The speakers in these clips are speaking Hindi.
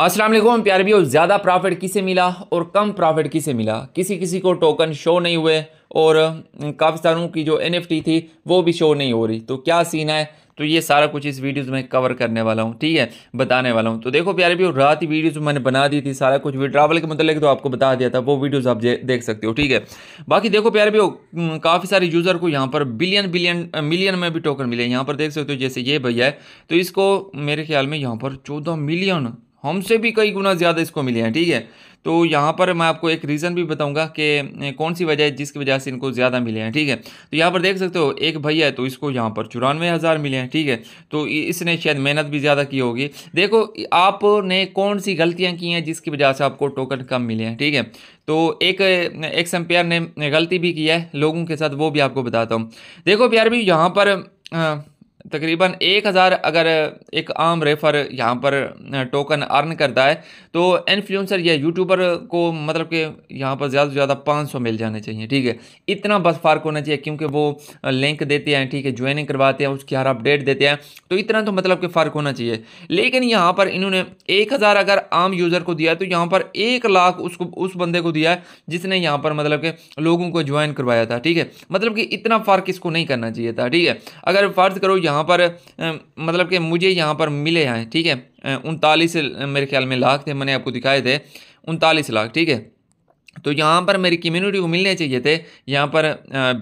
असलम प्यार भी ज़्यादा प्रॉफिट किसे मिला और कम प्रॉफिट किसे मिला किसी किसी को टोकन शो नहीं हुए और सारों की जो एन थी वो भी शो नहीं हो रही तो क्या सीन है तो ये सारा कुछ इस वीडियोस में कवर करने वाला हूँ ठीक है बताने वाला हूँ तो देखो प्यारे भी रात ही वीडियोज मैंने बना दी थी सारा कुछ विड्रावल के मतलब तो आपको बता दिया था वो वीडियोस आप देख सकते हो ठीक है बाकी देखो प्यारे भी काफ़ी सारे यूज़र को यहाँ पर बिलियन बिलियन मिलियन में भी टोकन मिले यहाँ पर देख सकते हो जैसे ये भैया है तो इसको मेरे ख्याल में यहाँ पर चौदह मिलियन हमसे भी कई गुना ज़्यादा इसको मिले हैं ठीक है तो यहाँ पर मैं आपको एक रीज़न भी बताऊंगा कि कौन सी वजह है जिसकी वजह से इनको ज़्यादा मिले हैं ठीक है तो यहाँ पर देख सकते हो एक भैया है तो इसको यहाँ पर चौरानवे हज़ार मिले हैं ठीक है तो इसने शायद मेहनत भी ज़्यादा की होगी देखो आपने कौन सी गलतियाँ की हैं जिसकी वजह से आपको टोकन कम मिले हैं ठीक है तो एक एक्स एम्पेयर ने गलती भी की है लोगों के साथ वो भी आपको बताता हूँ देखो प्यार भी यहाँ पर आ, तकरीबन एक हज़ार अगर एक आम रेफ़र यहाँ पर टोकन अर्न करता है तो इन्फ्लुएंसर या यूट्यूबर को मतलब कि यहाँ पर ज़्यादा से ज़्यादा पाँच सौ मिल जाने चाहिए ठीक है इतना बस फ़र्क होना चाहिए क्योंकि वो लिंक देते हैं ठीक है ज्वाइनिंग करवाते हैं उसकी हर अपडेट देते हैं तो इतना तो मतलब कि फ़र्क होना चाहिए लेकिन यहाँ पर इन्होंने एक हज़ार अगर आम यूज़र को दिया तो यहाँ पर एक लाख उसको उस बंदे को दिया है जिसने यहाँ पर मतलब के लोगों को ज्वाइन करवाया था ठीक है मतलब कि इतना फ़र्क इसको नहीं करना चाहिए था ठीक है अगर फ़र्ज़ करो यहाँ यहाँ पर मतलब कि मुझे यहाँ पर मिले हैं ठीक है उनतालीस मेरे ख्याल में लाख थे मैंने आपको दिखाए थे उनतालीस लाख ठीक है तो यहाँ पर मेरी कम्युनिटी को मिलने चाहिए थे यहाँ पर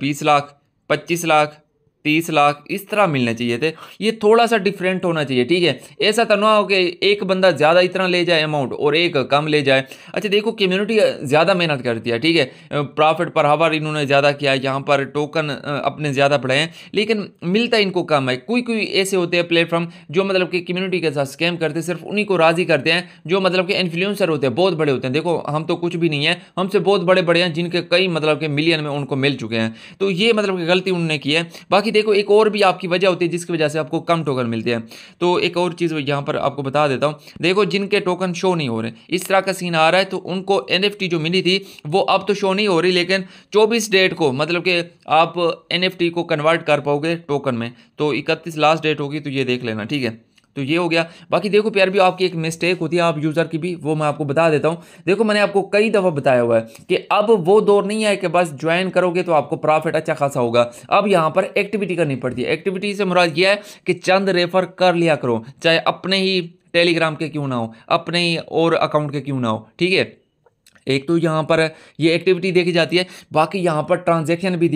बीस लाख पच्चीस लाख तीस लाख इस तरह मिलने चाहिए थे ये थोड़ा सा डिफरेंट होना चाहिए ठीक है ऐसा तो ना हो कि एक बंदा ज़्यादा इतना ले जाए अमाउंट और एक कम ले जाए अच्छा देखो कम्युनिटी ज़्यादा मेहनत करती है ठीक है प्रॉफिट पर हवा इन्होंने ज़्यादा किया यहाँ पर टोकन अपने ज़्यादा बढ़ाए लेकिन मिलता इनको कम है कोई कोई ऐसे होते हैं प्लेटफॉर्म जो मतलब कि कम्युनिटी के साथ स्कैम करते सिर्फ उन्हीं को राज़ी करते हैं जो मतलब कि इन्फ्लुएंसर होते हैं बहुत बड़े होते हैं देखो हम तो कुछ भी नहीं है हमसे बहुत बड़े बड़े हैं जिनके कई मतलब के मिलियन में उनको मिल चुके हैं तो ये मतलब कि गलती उनने की है बाकी बाकी देखो एक और भी आपकी वजह होती है जिसकी वजह से आपको कम टोकन मिलते हैं तो एक और चीज़ यहाँ पर आपको बता देता हूँ देखो जिनके टोकन शो नहीं हो रहे इस तरह का सीन आ रहा है तो उनको एन जो मिली थी वो अब तो शो नहीं हो रही लेकिन चौबीस डेट को मतलब कि आप एन को कन्वर्ट कर पाओगे टोकन में तो इकतीस लास्ट डेट होगी तो ये देख लेना ठीक है तो ये हो गया बाकी देखो प्यार भी आपकी एक मिस्टेक होती है आप यूज़र की भी वो मैं आपको बता देता हूँ देखो मैंने आपको कई दफ़ा बताया हुआ है कि अब वो दौर नहीं है कि बस ज्वाइन करोगे तो आपको प्रॉफिट अच्छा खासा होगा अब यहाँ पर एक्टिविटी करनी पड़ती है एक्टिविटी से मुराद ये है कि चंद रेफर कर लिया करो चाहे अपने ही टेलीग्राम के क्यों ना हो अपने ही और अकाउंट के क्यों ना हो ठीक है एक तो यहाँ पर ये एक्टिविटी देखी जाती है बाकी यहाँ पर ट्रांजेक्शन भी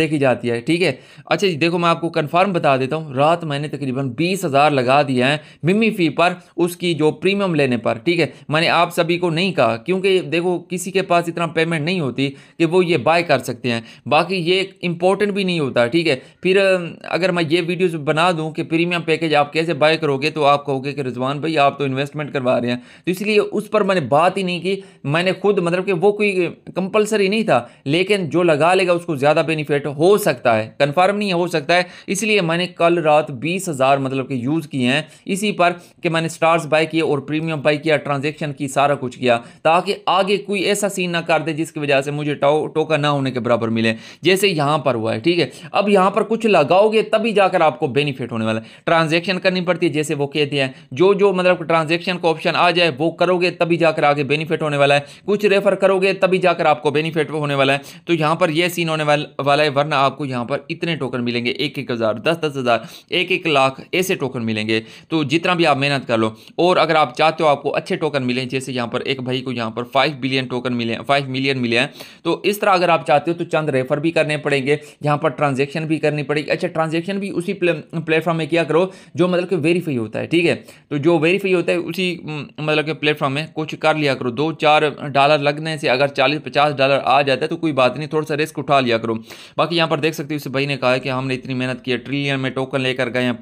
देखी जाती है ठीक है अच्छा जी देखो मैं आपको कन्फर्म बता देता हूँ रात मैंने तकरीबन बीस हज़ार लगा दिया है मिमी फी पर उसकी जो प्रीमियम लेने पर ठीक है मैंने आप सभी को नहीं कहा क्योंकि देखो किसी के पास इतना पेमेंट नहीं होती कि वो ये बाय कर सकते हैं बाकी ये इंपॉर्टेंट भी नहीं होता ठीक है फिर अगर मैं ये वीडियोज़ बना दूँ कि प्रीमियम पैकेज आप कैसे बाय करोगे तो आप कहोगे कि रिजवान भाई आप तो इन्वेस्टमेंट करवा रहे हैं तो इसलिए उस पर मैंने बात ही नहीं की मैंने खुद मतलब कि वो कोई कंपलसरी नहीं था लेकिन जो लगा लेगा उसको ज़्यादा बेनिफिट हो सकता है कन्फर्म नहीं हो सकता है इसलिए मैंने कल रात बीस हज़ार मतलब कि यूज़ किए हैं इसी पर कि मैंने स्टार्स बाई किए और प्रीमियम बाई किया ट्रांजेक्शन की सारा कुछ किया ताकि आगे कोई ऐसा सीन ना कर दे जिसकी वजह से मुझे टो, टोका ना होने के बराबर मिले जैसे यहाँ पर हुआ है ठीक है अब यहाँ पर कुछ लगाओगे तभी जाकर आपको बेनिफिट होने वाला है ट्रांजेक्शन करनी पड़ती है जैसे वो कहते हैं जो जो मतलब ट्रांजेक्शन का ऑप्शन आ जाए वो करोगे तभी जाकर आगे बेनिफिट होने वाला है कुछ रेफर करोगे तभी जाकर आपको बेनिफिट होने वाला है तो यहाँ पर यह सीन होने वाला है वरना आपको यहाँ पर इतने टोकन मिलेंगे एक एक हज़ार दस दस हज़ार एक एक लाख ऐसे टोकन मिलेंगे तो जितना भी आप मेहनत कर लो और अगर आप चाहते हो आपको अच्छे टोकन मिले जैसे यहाँ पर एक भाई को यहाँ पर फाइव बिलियन टोकन मिले फाइव मिलियन मिले हैं तो इस तरह अगर आप चाहते हो तो चंद रेफर भी करने पड़ेंगे यहाँ पर ट्रांजेक्शन भी करनी पड़ेगी अच्छा ट्रांजेक्शन भी उसी प्लेटफॉर्म में किया करो जो मतलब कि वेरीफाई होता है ठीक है तो जो वेरीफाई होता है उसी मतलब के प्लेटफॉर्म में कुछ कर लिया करो दो चार डाल डॉलर लगने से अगर चालीस पचास डॉलर आ जाता है तो कोई बात नहीं थोड़ा सा रिस्क उठा लिया करो बाकी यहाँ पर देख सकते हो इस भाई ने कहा कि हमने इतनी मेहनत की ट्रिलियन में टोकन लेकर गए हैं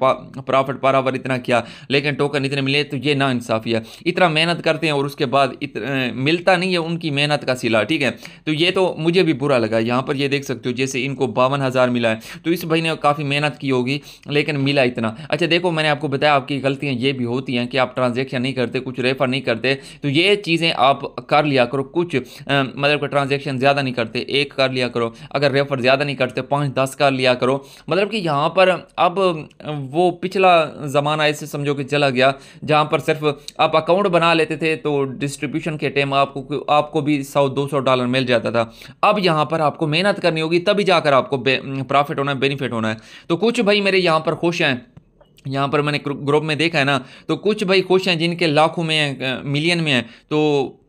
प्रॉफिट पर इतना किया लेकिन टोकन इतने मिले तो ये ना इंसाफी है इतना मेहनत करते हैं और उसके बाद मिलता नहीं है उनकी मेहनत का सिला ठीक है तो ये तो मुझे भी बुरा लगा यहाँ पर ये देख सकते हो जैसे इनको बावन हज़ार मिला है तो इस भाई ने काफ़ी मेहनत की होगी लेकिन मिला इतना अच्छा देखो मैंने आपको बताया आपकी गलतियाँ ये भी होती हैं कि आप ट्रांजेक्शन नहीं करते कुछ रेफर नहीं करते तो ये चीज़ें आप कर लिया करो करो कुछ आ, मतलब कि ट्रांजेक्शन ज़्यादा नहीं करते एक कर लिया करो अगर रेफर ज़्यादा नहीं करते पाँच दस कर लिया करो मतलब कि यहाँ पर अब वो पिछला ज़माना ऐसे समझो कि चला गया जहाँ पर सिर्फ आप अकाउंट बना लेते थे तो डिस्ट्रीब्यूशन के टाइम आपको आपको भी सौ दो सौ डॉलर मिल जाता था अब यहाँ पर आपको मेहनत करनी होगी तभी जाकर आपको प्रॉफिट होना है बेनिफिट होना है तो कुछ भाई मेरे यहाँ पर खुश हैं यहाँ पर मैंने ग्रुप में देखा है ना तो कुछ भाई खुश हैं जिनके लाखों में हैं मिलियन में हैं तो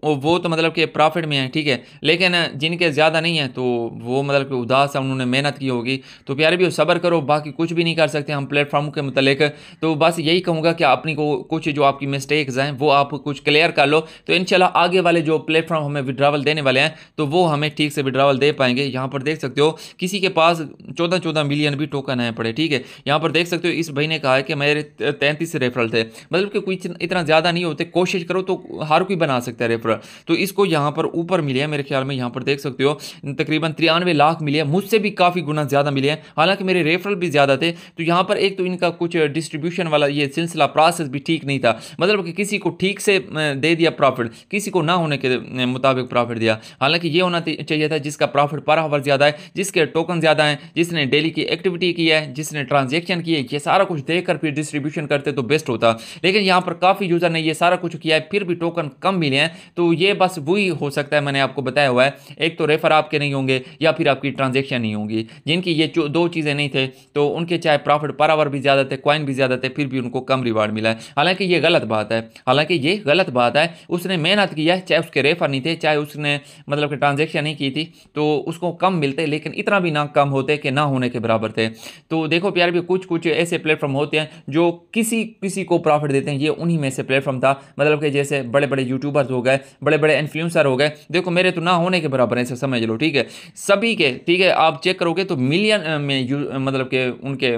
वो तो मतलब कि प्रॉफिट में है ठीक है लेकिन जिनके ज़्यादा नहीं है तो वो मतलब कि उदास है उन्होंने मेहनत की होगी तो प्यारे भी सब्र करो बाकी कुछ भी नहीं कर सकते हम प्लेटफॉर्म के मतलब तो बस यही कहूँगा कि अपनी को कुछ जो आपकी मिस्टेक्स हैं वो आप कुछ क्लियर कर लो तो इन आगे वाले जो प्लेटफॉर्म हमें विड्रावल देने वाले हैं तो वो हमें ठीक से विड्रावल दे पाएंगे यहाँ पर देख सकते हो किसी के पास चौदह चौदह मिलियन भी टोकन आए पड़े ठीक है यहाँ पर देख सकते हो इस भाई ने कहा है कि मेरे तैंतीस रेफरल थे मतलब कि कुछ इतना ज़्यादा नहीं होते कोशिश करो तो हर कोई बना सकता है रेफरल तो इसको यहाँ पर ऊपर मिले हैं मेरे ख्याल में यहाँ पर देख सकते हो तकरीबन तिरानवे लाख मिले हैं मुझसे भी काफ़ी गुना ज़्यादा मिले हैं हालांकि मेरे रेफरल भी ज़्यादा थे तो यहाँ पर एक तो इनका कुछ डिस्ट्रीब्यूशन वाला ये सिलसिला प्रोसेस भी ठीक नहीं था मतलब कि किसी को ठीक से दे दिया प्रॉफिट किसी को ना होने के मुताबिक प्रॉफिट दिया हालांकि ये होना चाहिए था जिसका प्रॉफिट पर आवर ज़्यादा है जिसके टोकन ज़्यादा हैं जिसने डेली की एक्टिविटी की है जिसने ट्रांजेक्शन की है ये सारा कुछ देख कर फिर डिस्ट्रीब्यूशन करते तो बेस्ट होता लेकिन यहाँ पर काफ़ी यूज़र ने ये सारा कुछ किया है फिर भी टोकन कम मिले हैं तो तो ये बस वही हो सकता है मैंने आपको बताया हुआ है एक तो रेफर आपके नहीं होंगे या फिर आपकी ट्रांजेक्शन नहीं होंगी जिनकी ये दो चीज़ें नहीं थे तो उनके चाहे प्रॉफिट पर आवर भी ज़्यादा थे कॉइन भी ज़्यादा थे फिर भी उनको कम रिवार्ड मिला है हालांकि ये गलत बात है हालांकि ये गलत बात है उसने मेहनत किया चाहे उसके रेफर नहीं थे चाहे उसने मतलब कि ट्रांजेक्शन नहीं की थी तो उसको कम मिलते लेकिन इतना भी ना कम होते कि ना होने के बराबर थे तो देखो प्यार भी कुछ कुछ ऐसे प्लेटफॉर्म होते हैं जो किसी किसी को प्रॉफिट देते हैं ये उन्हीं में से प्लेटफॉर्म था मतलब कि जैसे बड़े बड़े यूट्यूबर्स हो गए बड़े बड़े इन्फ्लुएंसर हो गए देखो मेरे तो ना होने के बराबर ऐसे समझ लो ठीक है सभी के ठीक है आप चेक करोगे तो मिलियन में मतलब के उनके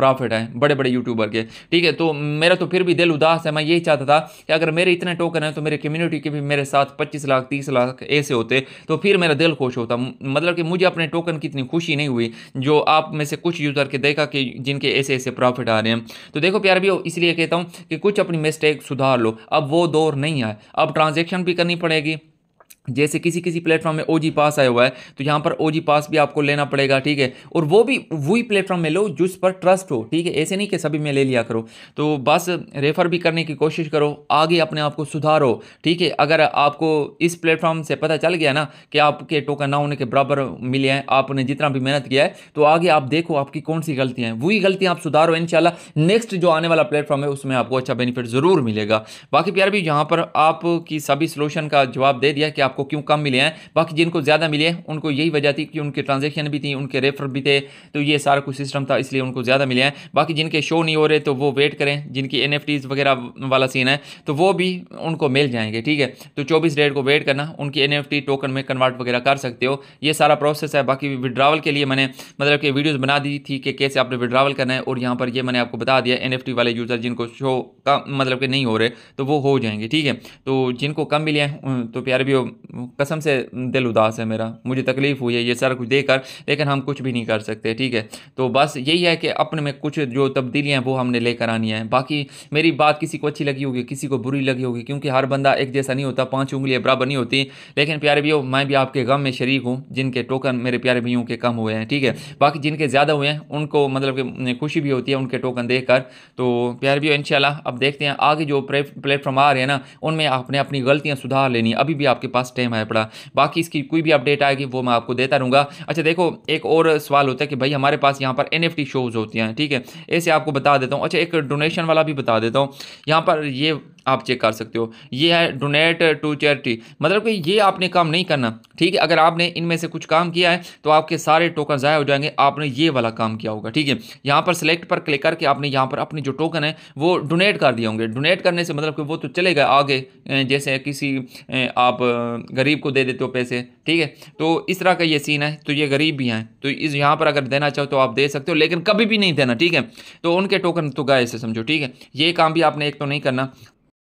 प्रॉफिट हैं बड़े बड़े यूट्यूबर के ठीक है तो मेरा तो फिर भी दिल उदास है मैं यही चाहता था कि अगर मेरे इतने टोकन हैं तो मेरे कम्युनिटी के भी मेरे साथ पच्चीस लाख तीस लाख ऐसे होते तो फिर मेरा दिल खुश होता मतलब कि मुझे अपने टोकन की इतनी खुशी नहीं हुई जो आप में से कुछ यूज़र के देखा कि जिनके ऐसे ऐसे प्रॉफिट आ रहे हैं तो देखो प्यार भी इसलिए कहता हूँ कि कुछ अपनी मिस्टेक सुधार लो अब वो दौर नहीं आए अब ट्रांजेक्शन भी करनी पड़ेगी जैसे किसी किसी प्लेटफॉर्म में ओ जी पास आया हुआ है तो यहाँ पर ओ जी पास भी आपको लेना पड़ेगा ठीक है और वो भी वही प्लेटफॉर्म में लो जिस पर ट्रस्ट हो ठीक है ऐसे नहीं कि सभी में ले लिया करो तो बस रेफर भी करने की कोशिश करो आगे अपने आप को सुधारो ठीक है अगर आपको इस प्लेटफॉर्म से पता चल गया ना कि आपके टोकन ना होने के बराबर मिले हैं आपने जितना भी मेहनत किया है तो आगे आप देखो आपकी कौन सी गलतियाँ हैं वही गलतियाँ आप सुधारो इन नेक्स्ट जो आने वाला प्लेटफॉर्म है उसमें आपको अच्छा बेनिफिट ज़रूर मिलेगा बाकी प्यार भी यहाँ पर आपकी सभी सोल्यूशन का जवाब दे दिया कि आपको आपको क्यों कम मिले हैं बाकी जिनको ज़्यादा मिले उनको यही वजह थी कि उनके ट्रांजेक्शन भी थी उनके रेफर भी थे तो ये सारा कुछ सिस्टम था इसलिए उनको ज़्यादा मिले हैं बाकी जिनके शो नहीं हो रहे तो वो वेट करें जिनकी एन वगैरह वाला सीन है तो वो भी उनको मिल जाएंगे ठीक है तो चौबीस डेट को वेट करना उनकी एन टोकन में कन्वर्ट वगैरह कर सकते हो ये सारा प्रोसेस है बाकी विड्रावल के लिए मैंने मतलब कि वीडियोज़ बना दी थी कि कैसे आपने विड्रावल करना है और यहाँ पर ये मैंने आपको बता दिया एन वाले यूज़र जिनको शो का मतलब कि नहीं हो रहे तो वो हो जाएंगे ठीक है तो जिनको कम मिले हैं तो प्यारे भी कसम से दिल उदास है मेरा मुझे तकलीफ़ हुई है ये सारा कुछ देकर लेकिन हम कुछ भी नहीं कर सकते ठीक है तो बस यही है कि अपने में कुछ जो तब्दीलियाँ हैं वो हमने लेकर आनी है बाकी मेरी बात किसी को अच्छी लगी होगी किसी को बुरी लगी होगी क्योंकि हर बंदा एक जैसा नहीं होता पाँच उंगलियाँ बराबर नहीं होती लेकिन प्यारे भैया मैं भी आपके गम में शरीक हूँ जिनके टोकन मेरे प्यारे भैयों के कम हुए हैं ठीक है बाकी जिनके ज़्यादा हुए हैं उनको मतलब कि खुशी भी होती है उनके टोकन देख तो प्यारे भी इन अब देखते हैं आगे जो प्लेटफॉर्म आ रहे हैं ना उनमें आपने अपनी गलतियाँ सुधार लेनी अभी भी आपके पास लास्ट टाइम है पड़ा बाकी इसकी कोई भी अपडेट आएगी वो मैं आपको देता रहूँगा अच्छा देखो एक और सवाल होता है कि भाई हमारे पास यहाँ पर एन शोज़ होती हैं ठीक है ऐसे आपको बता देता हूँ अच्छा एक डोनेशन वाला भी बता देता हूँ यहाँ पर ये आप चेक कर सकते हो ये है डोनेट टू चैरिटी मतलब कि ये आपने काम नहीं करना ठीक है अगर आपने इनमें से कुछ काम किया है तो आपके सारे टोकन ज़ाया हो जाएंगे आपने ये वाला काम किया होगा ठीक है यहाँ पर सेलेक्ट पर क्लिक करके आपने यहाँ पर अपने जो टोकन है वो डोनेट कर दिए होंगे डोनेट करने से मतलब कि वो तो चले गए आगे जैसे किसी आप गरीब को दे देते हो पैसे ठीक है तो इस तरह का ये सीन है तो ये गरीब भी हैं तो इस यहाँ पर अगर देना चाहो तो आप दे सकते हो लेकिन कभी भी नहीं देना ठीक है तो उनके टोकन तो गए से समझो ठीक है ये काम भी आपने एक तो नहीं करना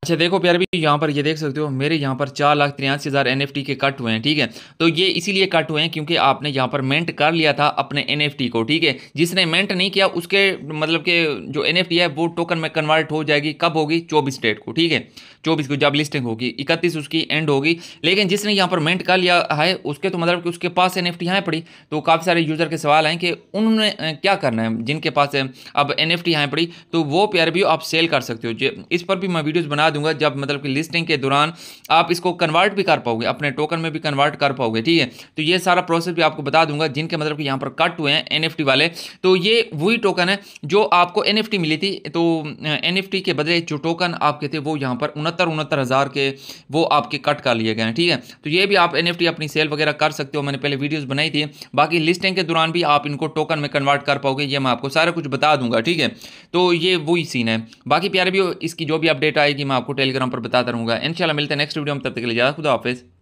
अच्छा देखो प्यार भी यहाँ पर ये देख सकते हो मेरे यहाँ पर चार लाख तिरासी हज़ार एन के कट हुए हैं ठीक है तो ये इसीलिए कट हुए हैं क्योंकि आपने यहाँ पर मेंट कर लिया था अपने एन को ठीक है जिसने मेंट नहीं किया उसके मतलब के जो एन है वो टोकन में कन्वर्ट हो जाएगी कब होगी चौबीस डेट को ठीक है चौबीस को जब लिस्टिंग होगी इकतीस उसकी एंड होगी लेकिन जिसने यहाँ पर मेंट कर लिया है उसके तो मतलब कि उसके पास एन एफ टी पड़ी तो काफ़ी सारे यूज़र के सवाल हैं कि उन्होंने क्या करना है जिनके पास अब एन एफ टी पड़ी तो वो प्यार भी आप सेल कर सकते हो इस पर भी मैं वीडियोज़ बना दूंगा जब मतलब कि लिस्टिंग के दौरान आप इसको कन्वर्ट भी कर पाओगे अपने टोकन में भी कन्वर्ट कर पाओगे ठीक है तो ये सारा प्रोसेस भी आपको बता दूंगा जिनके मतलब कि यहाँ पर कट हुए हैं एन वाले तो ये वही टोकन है जो आपको एन मिली थी तो एन के बदले जो टोकन आपके थे वो यहाँ पर उनहत्तर उनहत्तर हज़ार के वो आपके कट कर लिए गए हैं ठीक है तो ये भी आप एन अपनी सेल वगैरह कर सकते हो मैंने पहले वीडियोज़ बनाई थी बाकी लिस्टिंग के दौरान भी आप इनको टोकन में कन्वर्ट कर पाओगे ये मैं आपको सारा कुछ बता दूंगा ठीक है तो ये वही सीन है बाकी प्यारे भी इसकी जो भी अपडेट आएगी मैं आपको आपको टेलीग्राम पर बताता रहूँगा इन मिलते हैं नेक्स्ट वीडियो में तब तक के लिए ज़्यादा खुदा हाफिज़